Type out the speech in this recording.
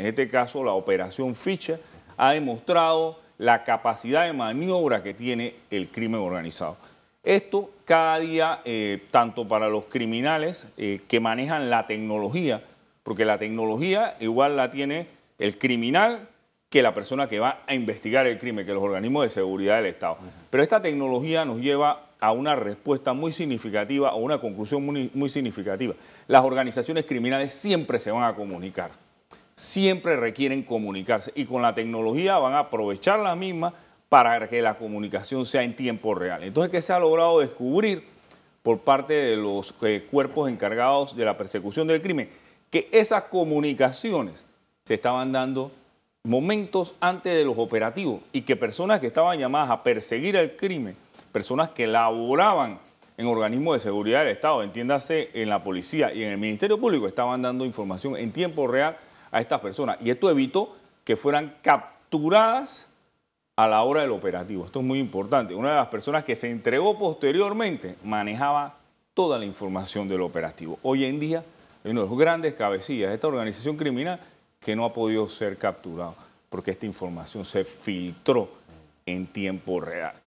en este caso la operación Ficha, ha demostrado la capacidad de maniobra que tiene el crimen organizado. Esto cada día, eh, tanto para los criminales eh, que manejan la tecnología, porque la tecnología igual la tiene el criminal que la persona que va a investigar el crimen, que los organismos de seguridad del Estado. Pero esta tecnología nos lleva a una respuesta muy significativa, o una conclusión muy significativa. Las organizaciones criminales siempre se van a comunicar siempre requieren comunicarse y con la tecnología van a aprovechar la misma para que la comunicación sea en tiempo real. Entonces, ¿qué se ha logrado descubrir por parte de los eh, cuerpos encargados de la persecución del crimen? Que esas comunicaciones se estaban dando momentos antes de los operativos y que personas que estaban llamadas a perseguir el crimen, personas que laboraban en organismos de seguridad del Estado, entiéndase en la policía y en el Ministerio Público, estaban dando información en tiempo real a estas personas. Y esto evitó que fueran capturadas a la hora del operativo. Esto es muy importante. Una de las personas que se entregó posteriormente manejaba toda la información del operativo. Hoy en día hay uno de los grandes cabecillas de esta organización criminal que no ha podido ser capturado porque esta información se filtró en tiempo real.